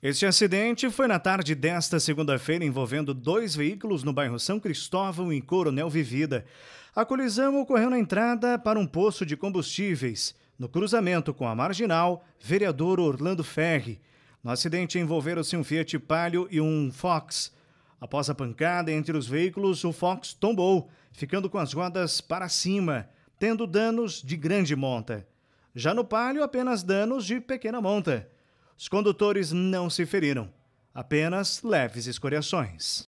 Este acidente foi na tarde desta segunda-feira envolvendo dois veículos no bairro São Cristóvão, em Coronel Vivida. A colisão ocorreu na entrada para um poço de combustíveis, no cruzamento com a marginal Vereador Orlando Ferri. No acidente envolveram-se um Fiat Palio e um Fox. Após a pancada entre os veículos, o Fox tombou, ficando com as rodas para cima, tendo danos de grande monta. Já no Palio, apenas danos de pequena monta. Os condutores não se feriram, apenas leves escoriações.